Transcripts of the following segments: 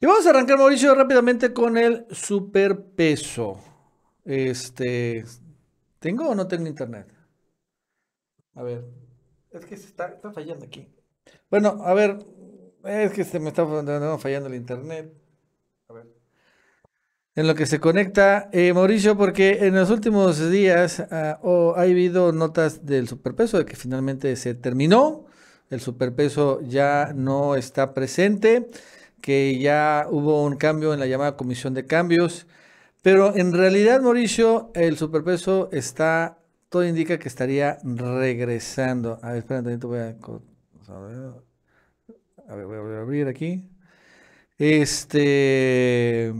Y vamos a arrancar, Mauricio, rápidamente con el superpeso. Este. ¿Tengo o no tengo internet? A ver. Es que se está, está fallando aquí. Bueno, a ver. Es que se me está fallando el internet. A ver. En lo que se conecta, eh, Mauricio, porque en los últimos días ah, o ha habido notas del superpeso, de que finalmente se terminó. El superpeso ya no está presente que ya hubo un cambio en la llamada comisión de cambios. Pero en realidad, Mauricio, el superpeso está, todo indica que estaría regresando. A ver, espera un voy a, voy a abrir aquí. Este,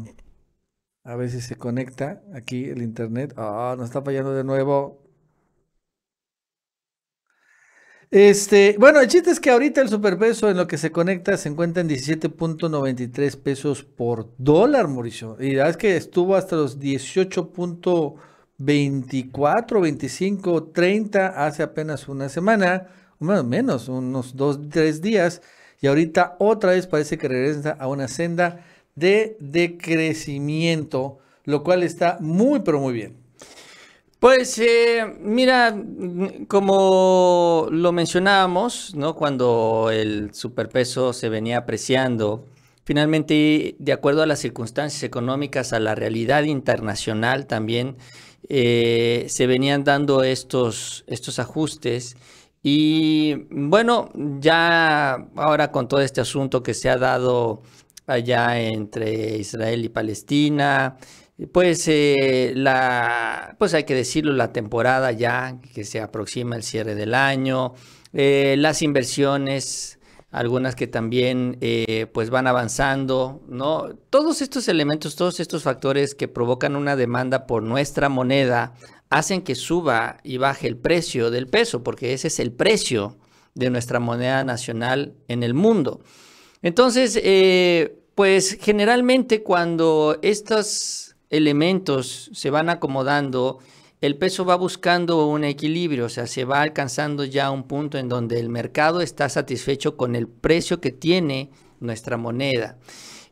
a ver si se conecta aquí el internet. Ah, nos está fallando de nuevo. Este, bueno, el chiste es que ahorita el superpeso en lo que se conecta se encuentra en 17.93 pesos por dólar, Mauricio. Y la verdad es que estuvo hasta los 18.24, 25, 30 hace apenas una semana, más o menos, unos dos, tres días. Y ahorita otra vez parece que regresa a una senda de decrecimiento, lo cual está muy, pero muy bien. Pues eh, mira, como lo mencionábamos, ¿no? cuando el superpeso se venía apreciando, finalmente, de acuerdo a las circunstancias económicas, a la realidad internacional también, eh, se venían dando estos, estos ajustes. Y bueno, ya ahora con todo este asunto que se ha dado allá entre Israel y Palestina, pues, eh, la, pues hay que decirlo, la temporada ya que se aproxima el cierre del año, eh, las inversiones, algunas que también eh, pues van avanzando, ¿no? Todos estos elementos, todos estos factores que provocan una demanda por nuestra moneda hacen que suba y baje el precio del peso, porque ese es el precio de nuestra moneda nacional en el mundo. Entonces, pues generalmente cuando estas elementos se van acomodando, el peso va buscando un equilibrio, o sea, se va alcanzando ya un punto en donde el mercado está satisfecho con el precio que tiene nuestra moneda.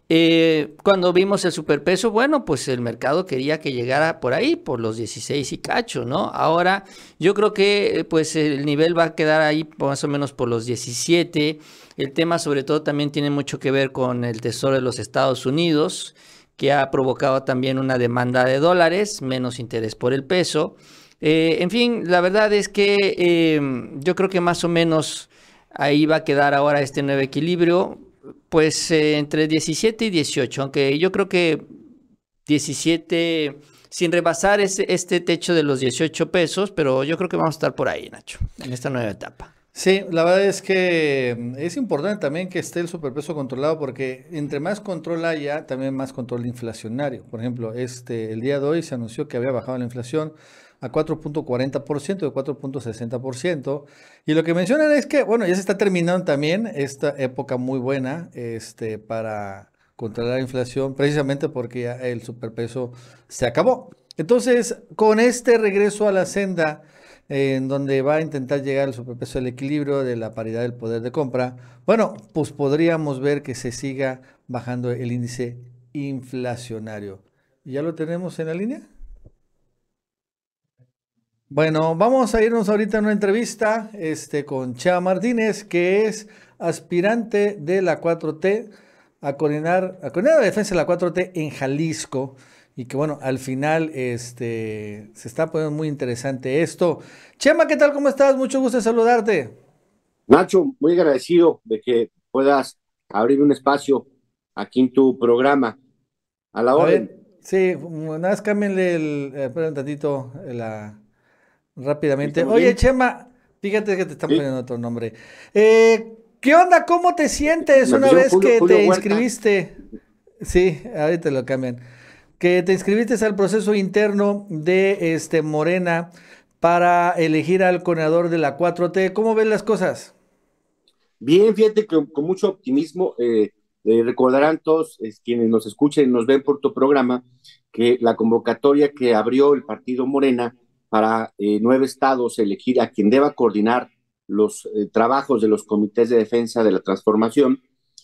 Eh, cuando vimos el superpeso, bueno, pues el mercado quería que llegara por ahí, por los 16 y cacho, ¿no? Ahora yo creo que pues el nivel va a quedar ahí más o menos por los 17. El tema sobre todo también tiene mucho que ver con el Tesoro de los Estados Unidos, que ha provocado también una demanda de dólares, menos interés por el peso. Eh, en fin, la verdad es que eh, yo creo que más o menos ahí va a quedar ahora este nuevo equilibrio, pues eh, entre 17 y 18, aunque yo creo que 17, sin rebasar ese, este techo de los 18 pesos, pero yo creo que vamos a estar por ahí, Nacho, en esta nueva etapa. Sí, la verdad es que mm, es importante también que esté el superpeso controlado porque entre más control haya, también más control inflacionario. Por ejemplo, este, el día de hoy se anunció que había bajado la inflación a 4.40% de 4.60%. Y lo que mencionan es que, bueno, ya se está terminando también esta época muy buena este, para controlar la inflación, precisamente porque el superpeso se acabó. Entonces, con este regreso a la senda en donde va a intentar llegar al superpeso del equilibrio de la paridad del poder de compra, bueno, pues podríamos ver que se siga bajando el índice inflacionario. ¿Ya lo tenemos en la línea? Bueno, vamos a irnos ahorita a una entrevista este, con Chá Martínez, que es aspirante de la 4T a a coordinar la defensa de la 4T en Jalisco. Y que bueno, al final este, se está poniendo muy interesante esto. Chema, ¿qué tal? ¿Cómo estás? Mucho gusto saludarte. Nacho, muy agradecido de que puedas abrir un espacio aquí en tu programa. A la orden. Sí, nada más cámbienle el, un eh, tantito rápidamente. Oye, Chema, fíjate que te están poniendo otro nombre. Eh, ¿Qué onda? ¿Cómo te sientes una vez que te inscribiste? Sí, ahorita lo cambian que te inscribiste al proceso interno de este Morena para elegir al coordinador de la 4T. ¿Cómo ven las cosas? Bien, fíjate que con mucho optimismo. Eh, recordarán todos quienes nos escuchen, nos ven por tu programa, que la convocatoria que abrió el partido Morena para eh, nueve estados elegir a quien deba coordinar los eh, trabajos de los comités de defensa de la transformación.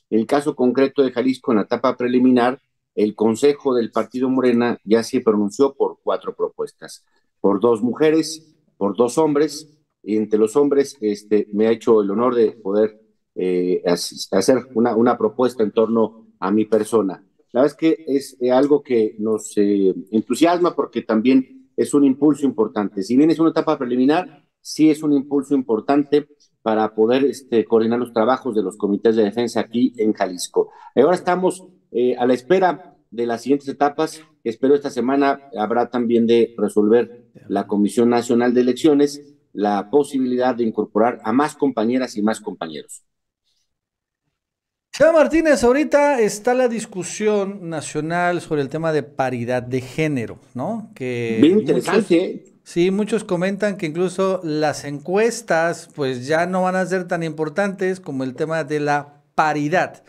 El caso concreto de Jalisco en la etapa preliminar el Consejo del Partido Morena ya se pronunció por cuatro propuestas, por dos mujeres, por dos hombres, y entre los hombres este, me ha hecho el honor de poder eh, hacer una, una, propuesta en torno a mi persona. La verdad es que es eh, algo que nos eh, entusiasma porque también es un impulso importante. Si bien es una etapa preliminar, sí es un impulso importante para poder este, coordinar los trabajos de los comités de defensa aquí en Jalisco. Ahora estamos eh, a la espera de las siguientes etapas, espero esta semana habrá también de resolver la Comisión Nacional de Elecciones la posibilidad de incorporar a más compañeras y más compañeros. Ya Martínez, ahorita está la discusión nacional sobre el tema de paridad de género, ¿no? Que interesante. ¿eh? sí, muchos comentan que incluso las encuestas pues ya no van a ser tan importantes como el tema de la paridad.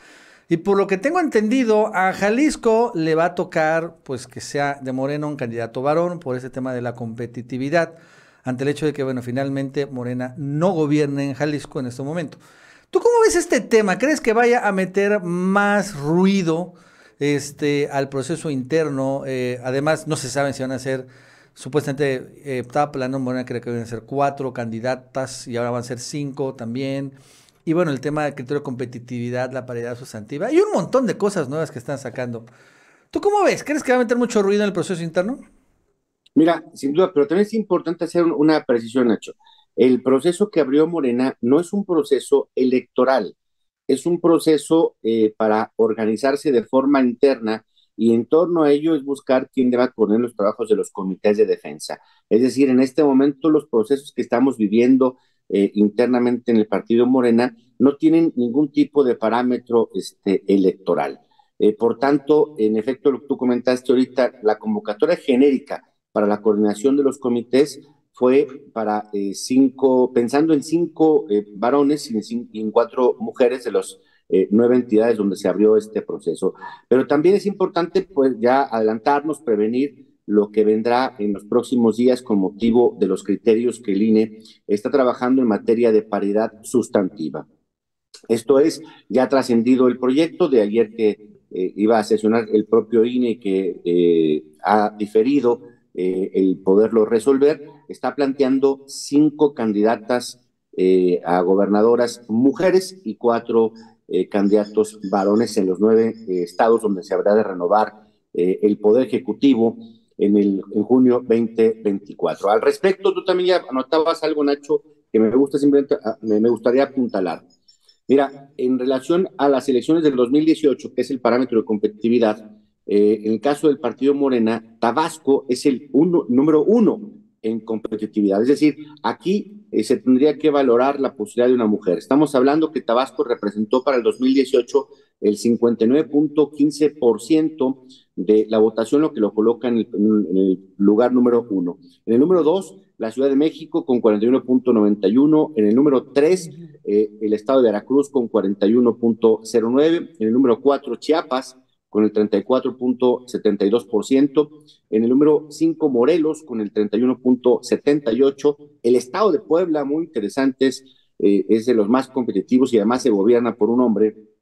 Y por lo que tengo entendido, a Jalisco le va a tocar, pues que sea de Morena un candidato varón por ese tema de la competitividad, ante el hecho de que, bueno, finalmente Morena no gobierne en Jalisco en este momento. ¿Tú cómo ves este tema? ¿Crees que vaya a meter más ruido este, al proceso interno? Eh, además, no se sabe si van a ser, supuestamente, eh, estaba plano, Morena cree que van a ser cuatro candidatas y ahora van a ser cinco también. Y bueno, el tema de criterio de competitividad, la paridad sustantiva y un montón de cosas nuevas que están sacando. ¿Tú cómo ves? ¿Crees que va a meter mucho ruido en el proceso interno? Mira, sin duda, pero también es importante hacer una precisión, Nacho. El proceso que abrió Morena no es un proceso electoral, es un proceso eh, para organizarse de forma interna y en torno a ello es buscar quién deba poner los trabajos de los comités de defensa. Es decir, en este momento los procesos que estamos viviendo eh, internamente en el partido Morena no tienen ningún tipo de parámetro este, electoral. Eh, por tanto, en efecto, lo que tú comentaste ahorita, la convocatoria genérica para la coordinación de los comités fue para eh, cinco, pensando en cinco varones y en, cuatro mujeres de las nueve entidades donde se abrió este proceso. Pero también es importante, pues, ya adelantarnos, prevenir lo que vendrá en los próximos días con motivo de los criterios que el INE está trabajando en materia de paridad sustantiva. Esto es, ya trascendido el proyecto de ayer que eh, iba a sesionar el propio INE que eh, ha diferido eh, el poderlo resolver, está planteando cinco candidatas a gobernadoras mujeres y cuatro candidatos varones en los nueve estados donde se habrá de renovar el poder ejecutivo en, el, en junio 2024. Al respecto, tú también ya anotabas algo, Nacho, que me, gusta ah, me gustaría apuntalar. Mira, en relación a las elecciones del 2018, que es el parámetro de competitividad, eh, en el caso del partido Morena, Tabasco es el uno, número uno en competitividad. Es decir, aquí eh, se tendría que valorar la posibilidad de una mujer. Estamos hablando que Tabasco representó para el 2018 el 59.15% de la votación, lo que lo coloca en el, lugar número uno. En el número dos, la Ciudad de México con 41.91. En el número tres, eh, el estado de Veracruz con 41.09. En el número cuatro, Chiapas con el 34.72%, en el número cinco, Morelos con el 31.78%, el estado de Puebla, muy interesante, eh, es de los más competitivos y además se gobierna por un hombre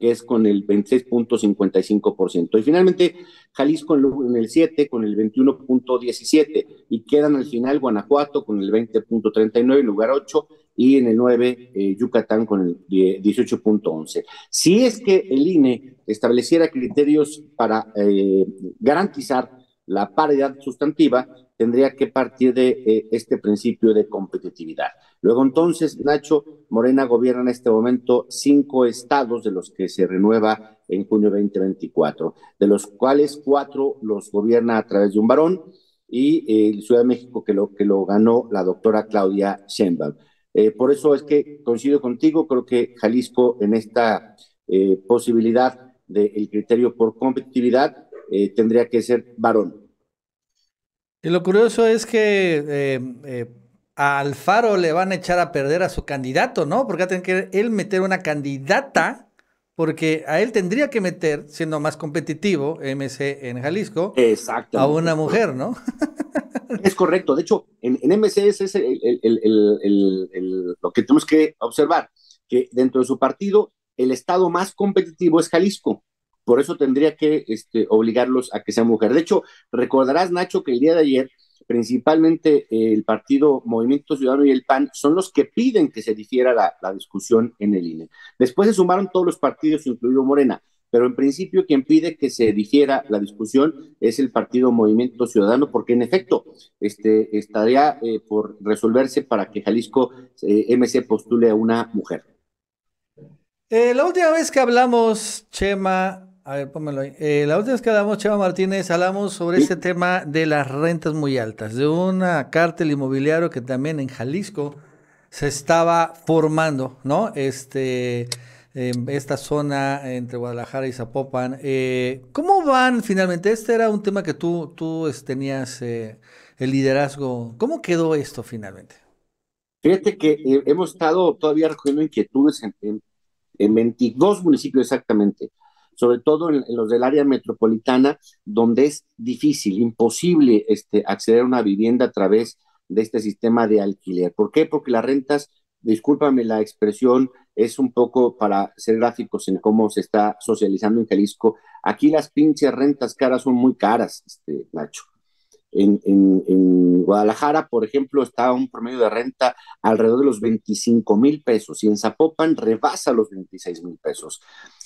que es con el 26.55%. Y finalmente, Jalisco en el 7, con el 21.17%, y quedan al final Guanajuato con el 20.39%, lugar 8, y en el 9, eh, Yucatán con el 18.11%. Si es que el INE estableciera criterios para eh, garantizar la paridad sustantiva, tendría que partir de eh, este principio de competitividad. Luego entonces, Nacho, Morena gobierna en este momento cinco estados de los que se renueva en junio 2024, de los cuales cuatro los gobierna a través de un varón y el eh, Ciudad de México que lo, que lo ganó la doctora Claudia Sheinbaum. Eh, por eso es que coincido contigo, creo que Jalisco en esta posibilidad del criterio por competitividad tendría que ser varón y lo curioso es que em, eh, a Alfaro le van a echar a perder a su candidato, ¿no? Porque va a tener que él meter una candidata, porque a él tendría que meter, siendo más competitivo, MC en Jalisco, a una mujer, ¿no? Es correcto. De hecho, en, MC es lo que tenemos que observar, que dentro de su partido el estado más competitivo es Jalisco. Por eso tendría que este, obligarlos a que sea mujer. De hecho, recordarás, Nacho, que el día de ayer, principalmente eh, el partido Movimiento Ciudadano y el PAN son los que piden que se difiera la, discusión en el INE. Después se sumaron todos los partidos, incluido Morena pero en principio quien pide que se difiera la discusión es el partido Movimiento Ciudadano, porque en efecto este, estaría eh, por resolverse para que Jalisco eh, MC postule a una mujer. la última vez que hablamos, Chema, a ver, pónmelo ahí. Eh, la última vez que hablamos, Chema Martínez, hablamos sobre este tema de las rentas muy altas, de una cártel inmobiliario que también en Jalisco se estaba formando, ¿no? Este, en esta zona entre Guadalajara y Zapopan. Eh, ¿Cómo van finalmente? Este era un tema que tú, tú este, tenías eh, el liderazgo. ¿Cómo quedó esto finalmente? Fíjate que hemos estado todavía recogiendo inquietudes en, en, 22 municipios exactamente sobre todo en, los del área metropolitana, donde es difícil, imposible este, acceder a una vivienda a través de este sistema de alquiler. ¿Por qué? Porque las rentas, discúlpame la expresión, es un poco para ser gráficos en cómo se está socializando en Jalisco. Aquí las pinches rentas caras son muy caras, este, Nacho. En, Guadalajara, por ejemplo, está un promedio de renta alrededor de los 25 mil pesos y en Zapopan rebasa los 26 mil pesos.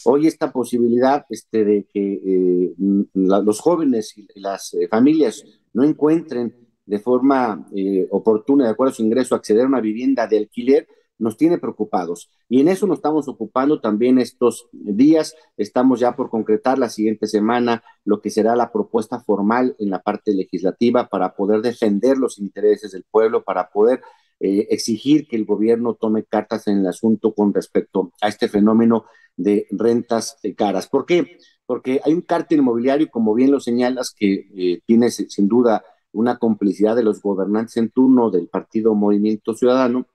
Hoy esta posibilidad este, de que eh, los jóvenes y las eh, familias no encuentren de forma eh, oportuna, de acuerdo a su ingreso, acceder a una vivienda de alquiler, nos tiene preocupados. Y en eso nos estamos ocupando también estos días. Estamos ya por concretar la siguiente semana lo que será la propuesta formal en la parte legislativa para poder defender los intereses del pueblo, para poder eh, exigir que el gobierno tome cartas en el asunto con respecto a este fenómeno de rentas eh, caras. ¿Por qué? Porque hay un cártel inmobiliario, como bien lo señalas, que eh, tiene sin duda una complicidad de los gobernantes en turno del partido Movimiento Ciudadano,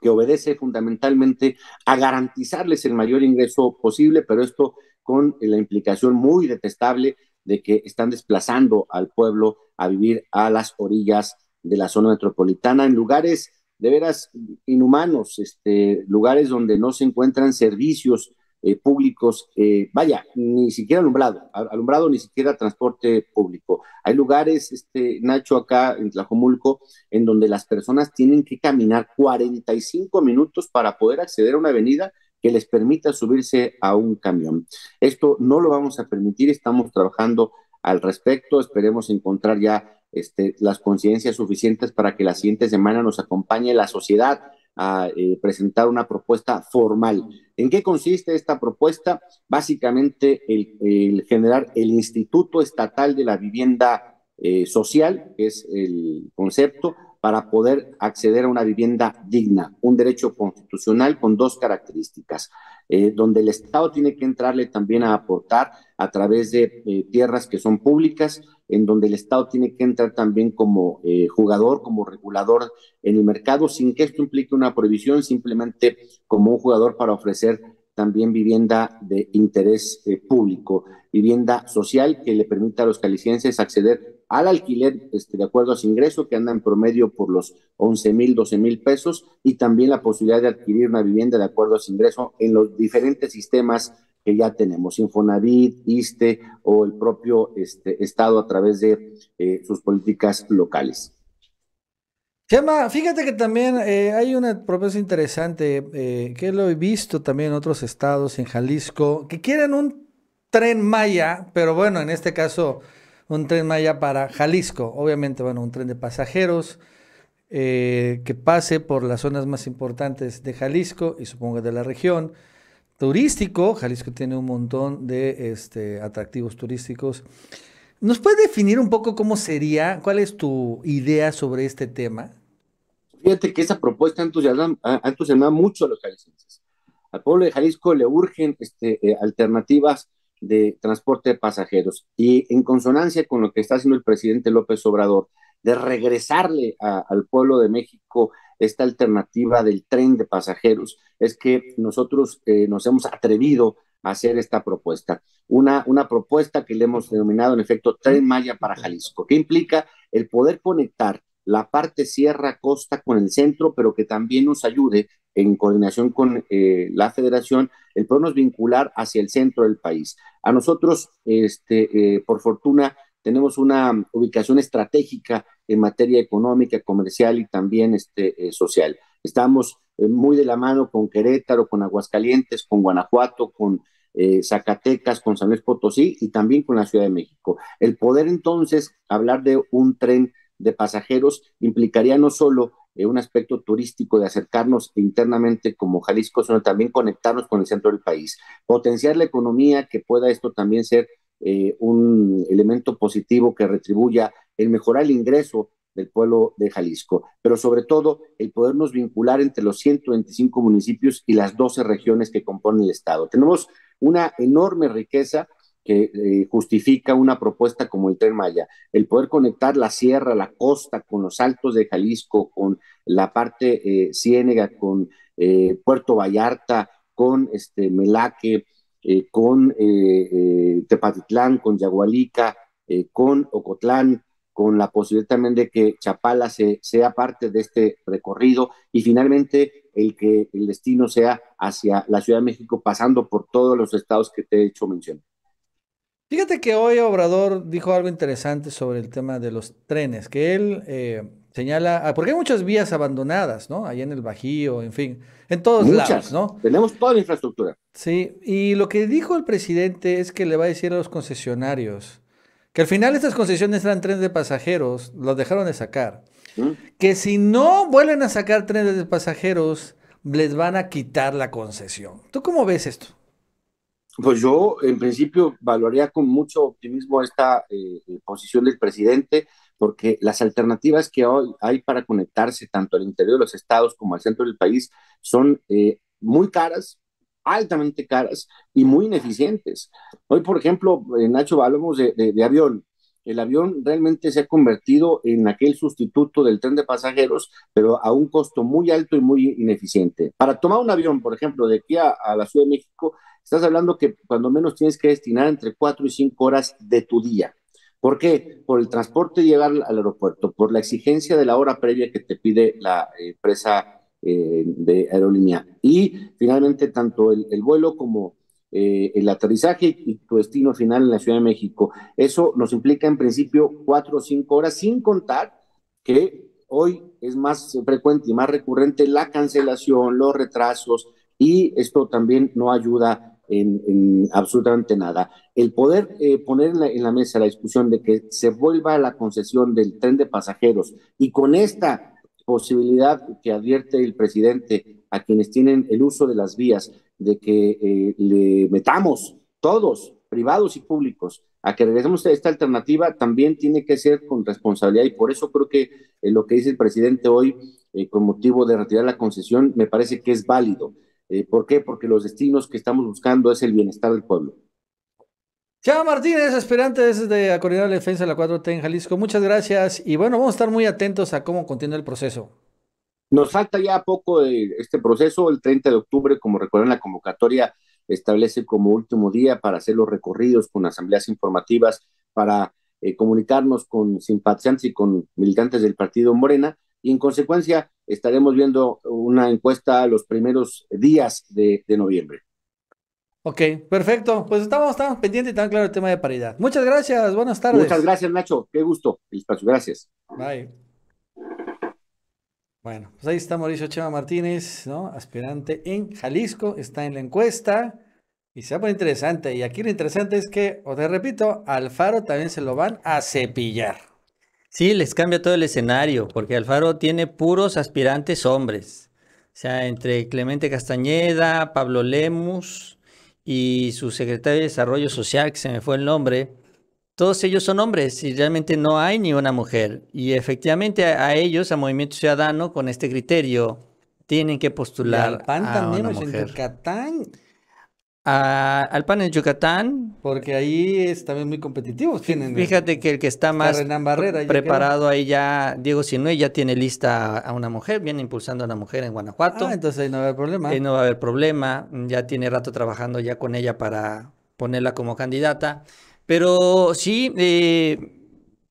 que obedece fundamentalmente a garantizarles el mayor ingreso posible, pero esto con la implicación muy detestable de que están desplazando al pueblo a vivir a las orillas de la zona metropolitana, en lugares de veras inhumanos, este, lugares donde no se encuentran servicios eh, públicos, eh, vaya, ni siquiera alumbrado, alumbrado ni siquiera transporte público. Hay lugares, este, Nacho, acá en Tlajomulco, en donde las personas tienen que caminar 45 minutos para poder acceder a una avenida que les permita subirse a un camión. Esto no lo vamos a permitir, estamos trabajando al respecto, esperemos encontrar ya este, las conciencias suficientes para que la siguiente semana nos acompañe la sociedad a eh, presentar una propuesta formal. ¿En qué consiste esta propuesta? Básicamente el, generar el Instituto Estatal de la Vivienda eh, Social, que es el concepto, para poder acceder a una vivienda digna, un derecho constitucional con dos características, eh, donde el Estado tiene que entrarle también a aportar a través de tierras que son públicas, en donde el Estado tiene que entrar también como eh, jugador, como regulador en el mercado, sin que esto implique una prohibición, simplemente como un jugador para ofrecer también vivienda de interés eh, público, vivienda social que le permita a los calicienses acceder al alquiler este, de acuerdo a su ingreso, que anda en promedio por los 11 mil, 12 mil pesos, y también la posibilidad de adquirir una vivienda de acuerdo a su ingreso en los diferentes sistemas que ya tenemos, Infonavit, ISTE o el propio este, Estado a través de eh, sus políticas locales. Chema, fíjate que también eh, hay una propuesta interesante eh, que lo he visto también en otros estados, en Jalisco, que quieren un tren Maya, pero bueno, en este caso un tren Maya para Jalisco, obviamente, bueno, un tren de pasajeros que pase por las zonas más importantes de Jalisco y supongo de la región turístico. Jalisco tiene un montón de este, atractivos turísticos. ¿Nos puedes definir un poco cómo sería, cuál es tu idea sobre este tema? Fíjate que esa propuesta ha entusiasmado mucho a los jaliscienses. Al pueblo de Jalisco le urgen este, eh, alternativas de transporte de pasajeros y en consonancia con lo que está haciendo el presidente López Obrador, de regresarle al pueblo de México esta alternativa del tren de pasajeros, es que nosotros eh, nos hemos atrevido a hacer esta propuesta. Una, una propuesta que le hemos denominado en efecto Tren Maya para Jalisco, que implica el poder conectar la parte sierra costa con el centro, pero que también nos ayude en coordinación con eh, la federación, el podernos vincular hacia el centro del país. A nosotros, este, eh, por fortuna, tenemos una ubicación estratégica en materia económica, comercial y también este, eh, social. Estamos eh, muy de la mano con Querétaro, con Aguascalientes, con Guanajuato, con eh, Zacatecas, con San Luis Potosí y también con la Ciudad de México. El poder entonces hablar de un tren de pasajeros implicaría no solo un aspecto turístico de acercarnos internamente como Jalisco, sino también conectarnos con el centro del país, potenciar la economía que pueda esto también ser eh, un elemento positivo que retribuya el mejorar el ingreso del pueblo de Jalisco, pero sobre todo el podernos vincular entre los 125 municipios y las 12 regiones que componen el Estado. Tenemos una enorme riqueza que eh, justifica una propuesta como el Tren el poder conectar la sierra, la costa con los altos de Jalisco, con la parte eh, ciénega, con Puerto Vallarta, con este Melaque, eh, con eh, eh, Tepatitlán, con Yagualica, con Ocotlán, con la posibilidad también de que Chapala se, sea parte de este recorrido y finalmente el que el destino sea hacia la Ciudad de México, pasando por todos los estados que te he hecho mención. Fíjate que hoy Obrador dijo algo interesante sobre el tema de los trenes, que él Señala, ah, porque hay muchas vías abandonadas, ¿no? Ahí en el Bajío, en fin, en todos lados, ¿no? Tenemos toda la infraestructura. Sí, y lo que dijo el presidente es que le va a decir a los concesionarios que al final estas concesiones eran trenes de pasajeros, los dejaron de sacar. ¿Mm? Que si no vuelven a sacar trenes de pasajeros, les van a quitar la concesión. ¿Tú cómo ves esto? Pues yo, en principio, valoraría con mucho optimismo esta eh, eh, posición del presidente porque las alternativas que hoy hay para conectarse tanto al interior de los estados como al centro del país son eh, muy caras, altamente caras y muy ineficientes. Hoy, por ejemplo, eh, Nacho, hablamos de, avión. El avión realmente se ha convertido en aquel sustituto del tren de pasajeros, pero a un costo muy alto y muy ineficiente. Para tomar un avión, por ejemplo, de aquí a, a la Ciudad de México, estás hablando que cuando menos tienes que destinar entre cuatro y cinco horas de tu día. ¿Por qué? Por el transporte y llegar al aeropuerto, por la exigencia de la hora previa que te pide la empresa eh, de aerolínea. Y finalmente, tanto el, vuelo como eh, el aterrizaje y tu destino final en la Ciudad de México. Eso nos implica en principio cuatro o cinco horas, sin contar que hoy es más frecuente y más recurrente la cancelación, los retrasos, y esto también no ayuda en, absolutamente nada. El poder eh, poner en la, mesa la discusión de que se vuelva a la concesión del tren de pasajeros y con esta posibilidad que advierte el presidente a quienes tienen el uso de las vías de que eh, le metamos todos, privados y públicos, a que regresemos a esta alternativa también tiene que ser con responsabilidad y por eso creo que eh, lo que dice el presidente hoy eh, con motivo de retirar la concesión me parece que es válido. Eh, ¿Por qué? Porque los destinos que estamos buscando es el bienestar del pueblo. Chava Martínez, aspirante desde de la defensa de la 4T en Jalisco. Muchas gracias. Y bueno, vamos a estar muy atentos a cómo continúa el proceso. Nos falta ya poco de eh, este proceso. El 30 de octubre, como recuerdan, la convocatoria establece como último día para hacer los recorridos con asambleas informativas, para eh, comunicarnos con simpatizantes y con militantes del partido Morena. Y en consecuencia, estaremos viendo una encuesta los primeros días de, noviembre. Ok, perfecto. Pues estamos, estamos pendientes y tan claro el tema de paridad. Muchas gracias, buenas tardes. Muchas gracias, Nacho. Qué gusto Gracias. Bye. Bueno, pues ahí está Mauricio Chema Martínez, ¿no? Aspirante en Jalisco, está en la encuesta y se va a interesante. Y aquí lo interesante es que, os te repito, Alfaro también se lo van a cepillar. Sí, les cambia todo el escenario, porque Alfaro tiene puros aspirantes hombres. O sea, entre Clemente Castañeda, Pablo Lemus y su secretario de Desarrollo Social, que se me fue el nombre, todos ellos son hombres y realmente no hay ni una mujer. Y efectivamente a, ellos, a Movimiento Ciudadano, con este criterio, tienen que postular. PAN también, una mujer. ...al PAN en Yucatán. Porque ahí es también muy competitivo. Fíjate que el que está más preparado ahí ya, Diego Sinue, ya tiene lista a una mujer, viene impulsando a una mujer en Guanajuato. Ah, entonces ahí no va a haber problema. Ahí no va a haber problema. Ya tiene rato trabajando ya con ella para ponerla como candidata. Pero sí, eh,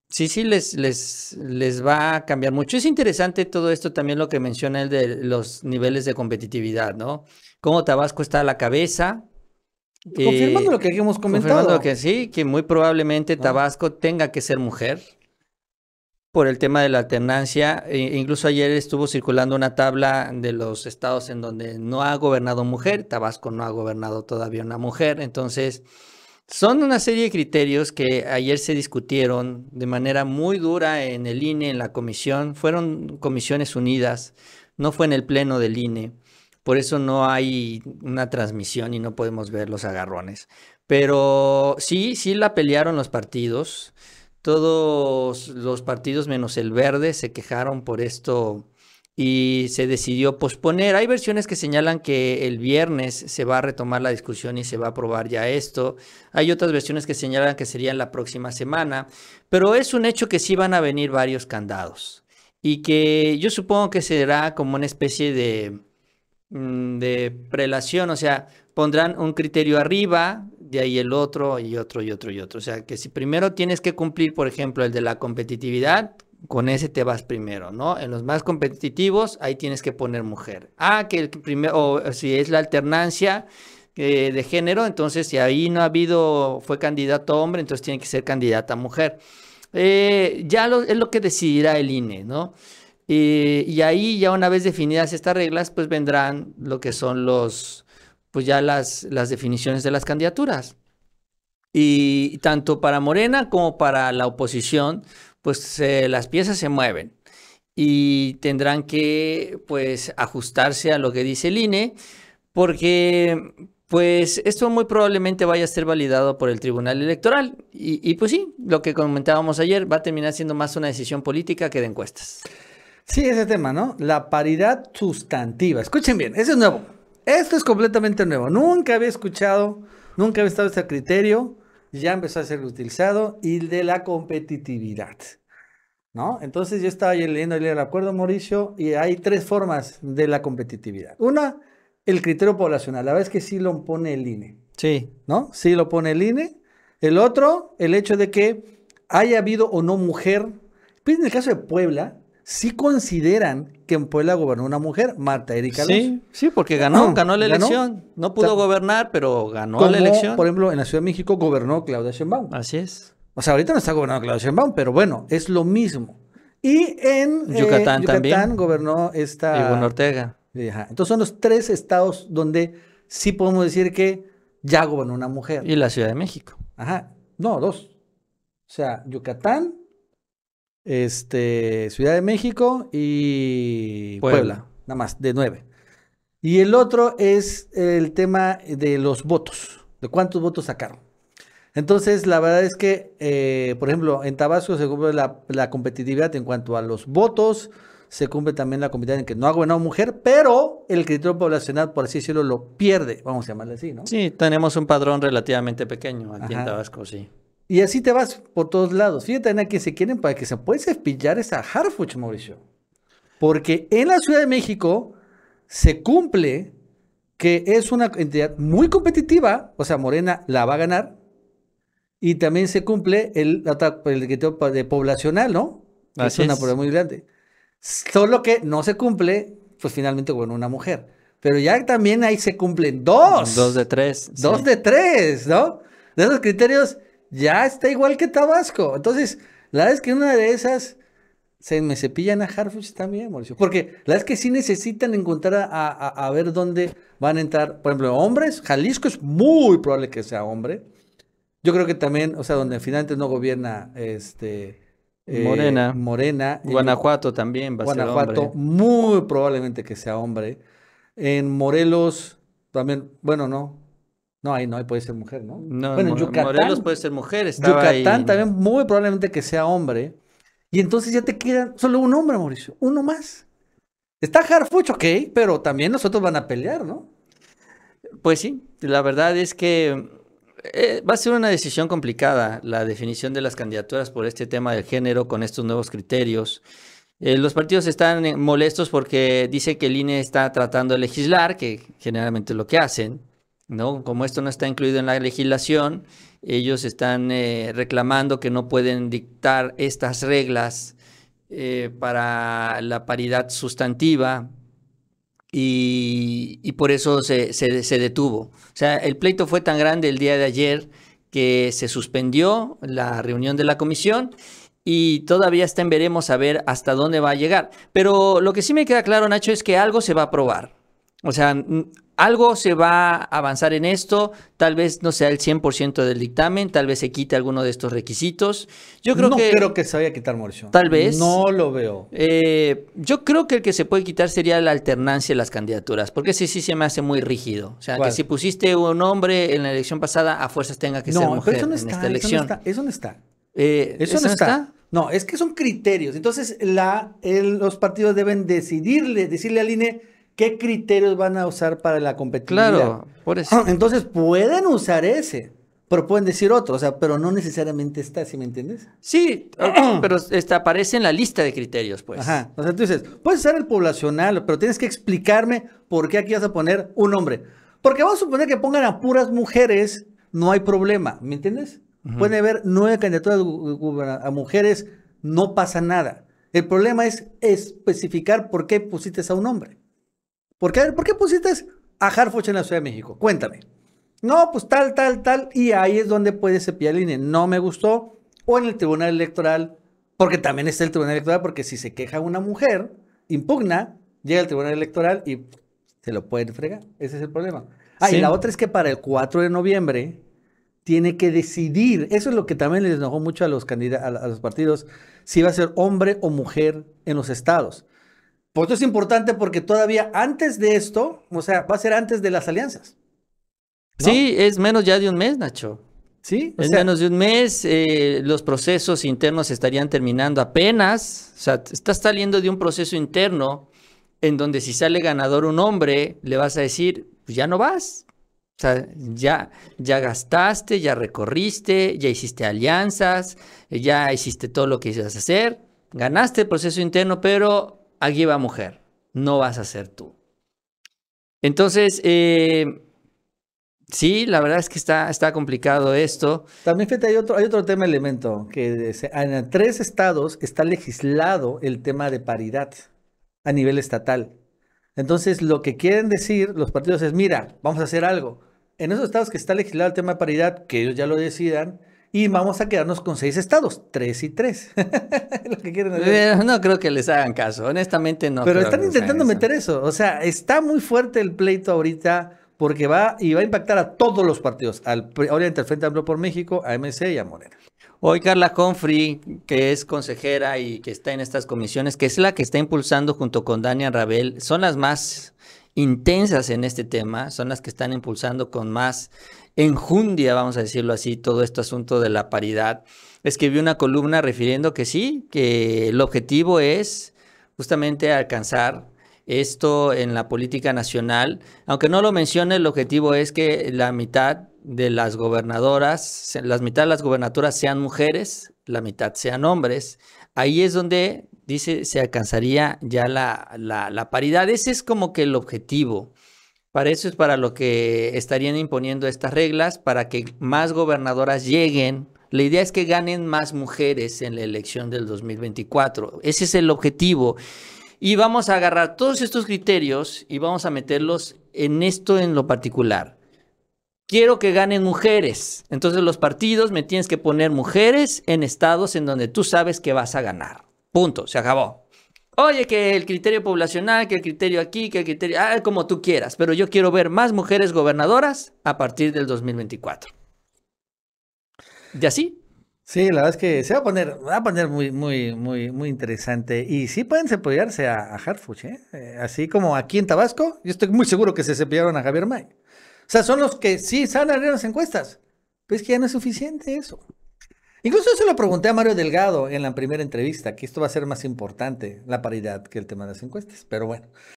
sí, sí les, les, les va a cambiar mucho. Es interesante todo esto también lo que menciona el de los niveles de competitividad, ¿no? Cómo Tabasco está a la cabeza, Confirmando eh, lo que habíamos comentado. Confirmando que sí, que muy probablemente ah. Tabasco tenga que ser mujer por el tema de la alternancia. E incluso ayer estuvo circulando una tabla de los estados en donde no ha gobernado mujer, Tabasco no ha gobernado todavía una mujer. Entonces, son una serie de criterios que ayer se discutieron de manera muy dura en el INE, en la comisión. Fueron comisiones unidas, no fue en el pleno del INE por eso no hay una transmisión y no podemos ver los agarrones. Pero sí, sí la pelearon los partidos. Todos los partidos menos el verde se quejaron por esto y se decidió posponer. Hay versiones que señalan que el viernes se va a retomar la discusión y se va a aprobar ya esto. Hay otras versiones que señalan que sería la próxima semana. Pero es un hecho que sí van a venir varios candados y que yo supongo que será como una especie de Mm, de prelación, o sea, pondrán un criterio arriba, de ahí el otro y otro y otro y otro. O sea, que si primero tienes que cumplir, por ejemplo, el de la competitividad, con ese te vas primero, ¿no? En los más competitivos, ahí tienes que poner mujer. Ah, que el primero, o si es la alternancia eh, de género, entonces si ahí no ha habido, fue candidato hombre, entonces tiene que ser candidata mujer. Eh, ya es lo que decidirá el INE, ¿no? Eh, y, ahí ya una vez definidas estas reglas, pues vendrán lo que son los, pues ya las, las definiciones de las candidaturas. Y tanto para Morena como para la oposición, pues las piezas se mueven y tendrán que pues ajustarse a lo que dice el INE, porque pues esto muy probablemente vaya a ser validado por el Tribunal Electoral. Y, y pues sí, lo que comentábamos ayer va a terminar siendo más una decisión política que de encuestas. Sí, ese tema, ¿no? La paridad sustantiva. Escuchen bien, eso es nuevo. Esto es completamente nuevo. Nunca había escuchado, nunca había estado este criterio. Ya empezó a ser utilizado. Y de la competitividad. ¿No? Entonces yo estaba leyendo el acuerdo, Mauricio, y hay tres formas de la competitividad. Una, el criterio poblacional. La verdad es que sí lo pone el INE. Sí. ¿No? Sí lo pone el INE. El otro, el hecho de que haya habido o no mujer. Pues, en el caso de Puebla, si consideran que en Puebla gobernó una mujer, Marta Erika López. Sí, sí, porque ganó, ganó la elección. No pudo gobernar, pero ganó la elección. Por ejemplo, en la Ciudad de México gobernó Claudia Sheinbaum. Así es. O sea, ahorita no está gobernando Claudia Sheinbaum, pero bueno, es lo mismo. Y en eh, Yucatán, también. gobernó esta... Ivonne Ortega. Ajá. Entonces son los tres estados donde sí podemos decir que ya gobernó una mujer. Y la Ciudad de México. Ajá. No, dos. O sea, Yucatán, este, Ciudad de México y Puebla. nada más, de nueve. Y el otro es el tema de los votos, de cuántos votos sacaron. Entonces, la verdad es que, eh, por ejemplo, en Tabasco se cumple la, competitividad en cuanto a los votos, se cumple también la competitividad en que no ha gobernado mujer, pero el criterio poblacional, por así decirlo, lo pierde, vamos a llamarle así, ¿no? Sí, tenemos un padrón relativamente pequeño aquí en Tabasco, sí. Y así te vas por todos lados. Fíjate en a que se quieren para que se puede espillar esa Harfuch, Mauricio. Porque en la Ciudad de México se cumple que es una entidad muy competitiva, o sea, Morena la va a ganar, y también se cumple el, el criterio de poblacional, ¿no? es una prueba muy grande. Solo que no se cumple, pues finalmente bueno, una mujer. Pero ya también ahí se cumplen dos. Dos de tres. Dos de tres, ¿no? De esos criterios ya está igual que Tabasco. Entonces, la verdad es que una de esas se me cepillan a Harfus también, Mauricio. Porque la verdad es que sí necesitan encontrar a, ver dónde van a entrar, por ejemplo, hombres. Jalisco es muy probable que sea hombre. Yo creo que también, o sea, donde finalmente no gobierna este. Eh, Morena. Morena. Guanajuato también va a Guanajuato, ser hombre. muy probablemente que sea hombre. En Morelos también, bueno, no. No, ahí no, ahí puede ser mujer, ¿no? bueno, en Yucatán. Morelos puede ser mujer, Yucatán también, muy probablemente que sea hombre. Y entonces ya te quedan solo un hombre, Mauricio, uno más. Está Harfuch, ok, pero también nosotros van a pelear, ¿no? Pues sí, la verdad es que eh, va a ser una decisión complicada la definición de las candidaturas por este tema del género con estos nuevos criterios. Eh, los partidos están eh, molestos porque dice que el INE está tratando de legislar, que generalmente es lo que hacen, ¿no? Como esto no está incluido en la legislación, ellos están eh, reclamando que no pueden dictar estas reglas eh, para la paridad sustantiva y, por eso se, detuvo. O sea, el pleito fue tan grande el día de ayer que se suspendió la reunión de la comisión y todavía está en veremos a ver hasta dónde va a llegar. Pero lo que sí me queda claro, Nacho, es que algo se va a aprobar. O sea, algo se va a avanzar en esto, tal vez no sea el 100% del dictamen, tal vez se quite alguno de estos requisitos. Yo creo que... no creo que se vaya a quitar, Mauricio. Tal vez. No lo veo. Eh, yo creo que el que se puede quitar sería la alternancia de las candidaturas, porque ese sí se me hace muy rígido. O sea, que si pusiste un hombre en la elección pasada, a fuerzas tenga que ser mujer pero está, en esta elección. Eso no está. Eh, eso, no está? No, es que son criterios. Entonces, los partidos deben decidirle, decirle al INE ¿qué criterios van a usar para la competitividad? Claro, por eso. Entonces pueden usar ese, pero pueden decir otro, o sea, pero no necesariamente está, ¿sí me entiendes? Sí, eh, pero está, aparece en la lista de criterios, pues. Ajá, o sea, tú dices, puedes usar el poblacional, pero tienes que explicarme por qué aquí vas a poner un hombre. Porque vamos a suponer que pongan a puras mujeres, no hay problema, ¿me entiendes? Puede Pueden haber nueve candidaturas a mujeres, no pasa nada. El problema es especificar por qué pusiste a un hombre. ¿Por qué, ¿Por qué pusiste a Harfuch en la Ciudad de México? Cuéntame. No, pues tal, tal, tal. Y ahí es donde puede cepillar el INE. No me gustó. O en el Tribunal Electoral. Porque también está el Tribunal Electoral. Porque si se queja una mujer, impugna, llega al Tribunal Electoral y se lo pueden fregar. Ese es el problema. Ah, y la otra es que para el 4 de noviembre tiene que decidir. Eso es lo que también les enojó mucho a los, a los partidos. Si iba a ser hombre o mujer en los estados. Pues esto es importante porque todavía antes de esto, o sea, va a ser antes de las alianzas. Sí, es menos ya de un mes, Nacho. Sí, es en menos de un mes eh, los procesos internos estarían terminando apenas. O sea, estás saliendo de un proceso interno en donde si sale ganador un hombre, le vas a decir, pues ya no vas. O sea, ya, ya gastaste, ya recorriste, ya hiciste alianzas, ya hiciste todo lo que ibas hacer. Ganaste el proceso interno, pero aquí va mujer, no vas a ser tú. Entonces, eh, sí, la verdad es que está, está complicado esto. También fíjate, hay otro, hay otro tema elemento, que en tres estados está legislado el tema de paridad a nivel estatal. Entonces, lo que quieren decir los partidos es, mira, vamos a hacer algo. En esos estados que está legislado el tema de paridad, que ellos ya lo decidan, y vamos a quedarnos con seis estados, tres y tres. Lo que quieren eh, No creo que les hagan caso, honestamente no. Pero están intentando meter eso. o sea, está muy fuerte el pleito ahorita porque va y va a impactar a todos los partidos, al Oriente al Frente Amplio por México, a MC y a Morena. Hoy Carla Humphrey, que es consejera y que está en estas comisiones, que es la que está impulsando junto con Dania Rabel, son las más intensas en este tema, son las que están impulsando con más enjundia, vamos a decirlo así, todo este asunto de la paridad. Escribí una columna refiriendo que sí, que el objetivo es justamente alcanzar esto en la política nacional. Aunque no lo mencione, el objetivo es que la mitad de las gobernadoras, las mitad de las gobernadoras sean mujeres, la mitad sean hombres. Ahí es donde, dice, se alcanzaría ya la, la paridad. Ese es como que el objetivo. Para eso es para lo que estarían imponiendo estas reglas, para que más gobernadoras lleguen. La idea es que ganen más mujeres en la elección del 2024. Ese es el objetivo. Y vamos a agarrar todos estos criterios y vamos a meterlos en esto en lo particular. Quiero que ganen mujeres. Entonces los partidos me tienes que poner mujeres en estados en donde tú sabes que vas a ganar. Punto, se acabó. Oye, que el criterio poblacional, que el criterio aquí, que el criterio... Ah, como tú quieras, pero yo quiero ver más mujeres gobernadoras a partir del 2024. ¿Y así? Sí, la verdad es que se va a poner, va a poner muy, muy, muy, muy interesante. Y sí pueden cepillarse a, a ¿eh? ¿eh? Así como aquí en Tabasco, yo estoy muy seguro que se cepillaron a Javier May. O sea, son los que sí salen a las encuestas. Pero es que ya no es suficiente eso. Incluso se lo pregunté a Mario Delgado en la primera entrevista, que esto va a ser más importante, la paridad, que el tema de las encuestas. Pero bueno,